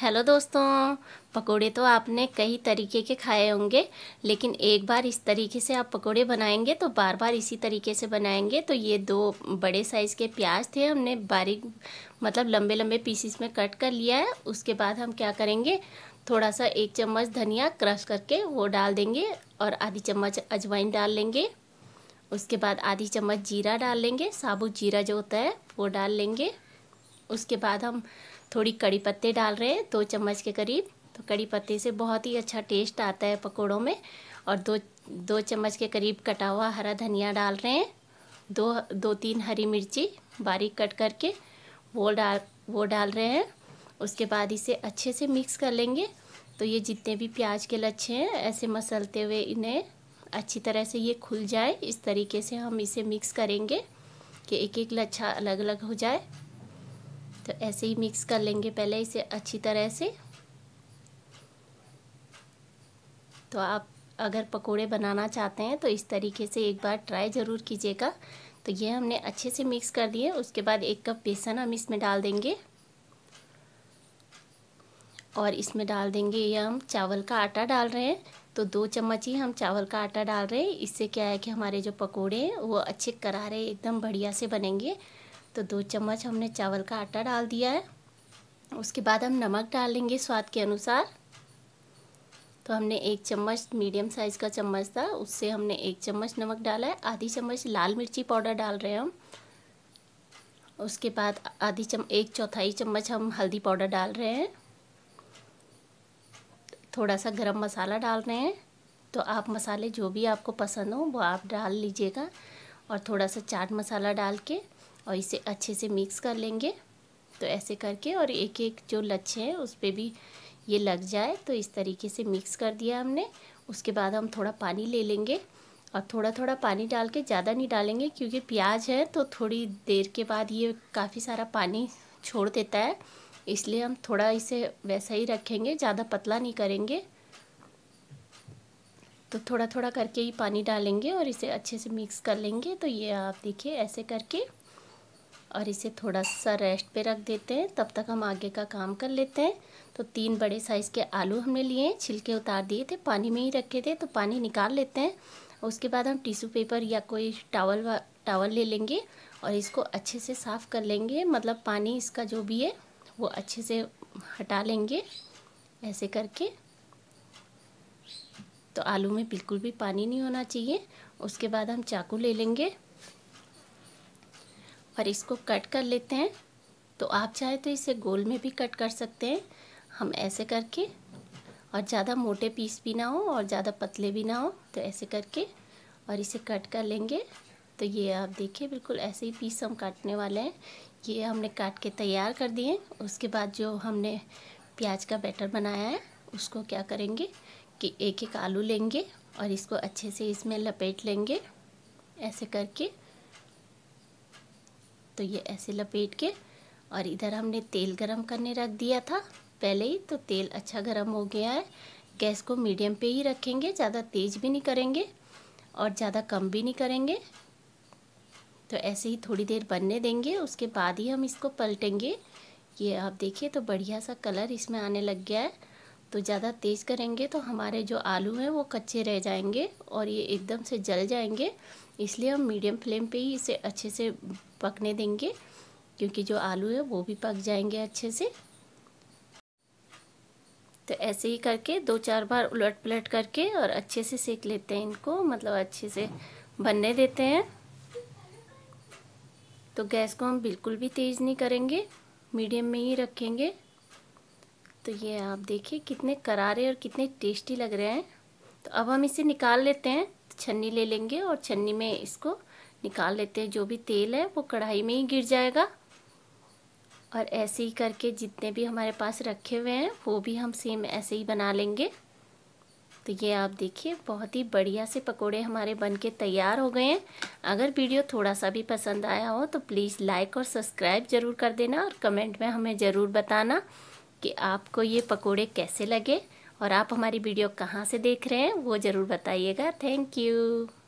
hello दोस्तों पकोड़े तो आपने कई तरीके के खाए होंगे लेकिन एक बार इस तरीके से आप पकोड़े बनाएंगे तो बार बार इसी तरीके से बनाएंगे तो ये दो बड़े साइज़ के प्याज थे हमने बारीक मतलब लंबे लंबे पीसीस में कट कर लिया है उसके बाद हम क्या करेंगे थोड़ा सा एक चम्मच धनिया क्रश करके वो डाल देंगे और आधी चम्मच अजवाइन डाल लेंगे उसके बाद आधी चम्मच जीरा डाल लेंगे साबुत जीरा जो होता है वो डाल लेंगे उसके बाद हम थोड़ी कड़ी पत्ते डाल रहे हैं दो चम्मच के करीब तो कड़ी पत्ते से बहुत ही अच्छा टेस्ट आता है पकौड़ों में और दो दो चम्मच के करीब कटा हुआ हरा धनिया डाल रहे हैं दो दो तीन हरी मिर्ची बारीक कट करके वो डाल वो डाल रहे हैं उसके बाद इसे अच्छे से मिक्स कर लेंगे तो ये जितने भी प्याज के लच्छे हैं ऐसे मसलते हुए इन्हें अच्छी तरह से ये खुल जाए इस तरीके से हम इसे मिक्स करेंगे कि एक एक लच्छा अलग अलग हो जाए तो ऐसे ही मिक्स कर लेंगे पहले इसे अच्छी तरह से तो आप अगर पकोड़े बनाना चाहते हैं तो इस तरीके से एक बार ट्राई ज़रूर कीजिएगा तो ये हमने अच्छे से मिक्स कर दिए उसके बाद एक कप बेसन हम इसमें डाल देंगे और इसमें डाल देंगे ये हम चावल का आटा डाल रहे हैं तो दो चम्मच ही हम चावल का आटा डाल रहे हैं इससे क्या है कि हमारे जो पकोड़े हैं वो अच्छे करारे एकदम बढ़िया से बनेंगे तो दो चम्मच हमने चावल का आटा डाल दिया है उसके बाद हम नमक डालेंगे स्वाद के अनुसार तो हमने एक चम्मच मीडियम साइज़ का चम्मच था उससे हमने एक चम्मच नमक डाला है आधी चम्मच लाल मिर्ची पाउडर डाल रहे हैं हम उसके बाद आधी चम एक चौथाई चम्मच हम हल्दी पाउडर डाल रहे हैं थोड़ा सा गरम मसाला डाल रहे हैं तो आप मसाले जो भी आपको पसंद हो वो आप डाल लीजिएगा और थोड़ा सा चाट मसाला डाल के और इसे अच्छे से मिक्स कर लेंगे तो ऐसे करके और एक एक जो लच्छे हैं उस पर भी ये लग जाए तो इस तरीके से मिक्स कर दिया हमने उसके बाद हम थोड़ा पानी ले लेंगे और थोड़ा थोड़ा पानी डाल के ज़्यादा नहीं डालेंगे क्योंकि प्याज है तो थोड़ी देर के बाद ये काफ़ी सारा पानी छोड़ देता है इसलिए हम थोड़ा इसे वैसा ही रखेंगे ज़्यादा पतला नहीं करेंगे तो थोड़ा थोड़ा करके ही पानी डालेंगे और इसे अच्छे से मिक्स कर लेंगे तो ये आप देखिए ऐसे करके और इसे थोड़ा सा रेस्ट पे रख देते हैं तब तक हम आगे का काम कर लेते हैं तो तीन बड़े साइज़ के आलू हमने लिए छिलके उतार दिए थे पानी में ही रखे थे तो पानी निकाल लेते हैं उसके बाद हम टिश्यू पेपर या कोई टावल टावल ले लेंगे और इसको अच्छे से साफ़ कर लेंगे मतलब पानी इसका जो भी है वो अच्छे से हटा लेंगे ऐसे करके तो आलू में बिल्कुल भी पानी नहीं होना चाहिए उसके बाद हम चाकू ले लेंगे और इसको कट कर लेते हैं तो आप चाहे तो इसे गोल में भी कट कर सकते हैं हम ऐसे करके और ज़्यादा मोटे पीस भी ना हो और ज़्यादा पतले भी ना हो तो ऐसे करके और इसे कट कर लेंगे तो ये आप देखिए बिल्कुल ऐसे ही पीस हम काटने वाले हैं ये हमने काट के तैयार कर दिए उसके बाद जो हमने प्याज का बैटर बनाया है उसको क्या करेंगे कि एक एक आलू लेंगे और इसको अच्छे से इसमें लपेट लेंगे ऐसे करके तो ये ऐसे लपेट के और इधर हमने तेल गरम करने रख दिया था पहले ही तो तेल अच्छा गरम हो गया है गैस को मीडियम पे ही रखेंगे ज़्यादा तेज़ भी नहीं करेंगे और ज़्यादा कम भी नहीं करेंगे तो ऐसे ही थोड़ी देर बनने देंगे उसके बाद ही हम इसको पलटेंगे ये आप देखिए तो बढ़िया सा कलर इसमें आने लग गया है तो ज़्यादा तेज़ करेंगे तो हमारे जो आलू हैं वो कच्चे रह जाएंगे और ये एकदम से जल जाएंगे इसलिए हम मीडियम फ्लेम पे ही इसे अच्छे से पकने देंगे क्योंकि जो आलू है वो भी पक जाएंगे अच्छे से तो ऐसे ही करके दो चार बार उलट पलट करके और अच्छे से सेक लेते हैं इनको मतलब अच्छे से बनने देते हैं तो गैस को हम बिल्कुल भी तेज़ नहीं करेंगे मीडियम में ही रखेंगे तो ये आप देखिए कितने करारे और कितने टेस्टी लग रहे हैं तो अब हम इसे निकाल लेते हैं तो छन्नी ले लेंगे और छन्नी में इसको निकाल लेते हैं जो भी तेल है वो कढ़ाई में ही गिर जाएगा और ऐसे ही करके जितने भी हमारे पास रखे हुए हैं वो भी हम सेम ऐसे ही बना लेंगे तो ये आप देखिए बहुत ही बढ़िया से पकोड़े हमारे बन के तैयार हो गए हैं अगर वीडियो थोड़ा सा भी पसंद आया हो तो प्लीज़ लाइक और सब्सक्राइब ज़रूर कर देना और कमेंट में हमें ज़रूर बताना कि आपको ये पकोड़े कैसे लगे और आप हमारी वीडियो कहाँ से देख रहे हैं वो ज़रूर बताइएगा थैंक यू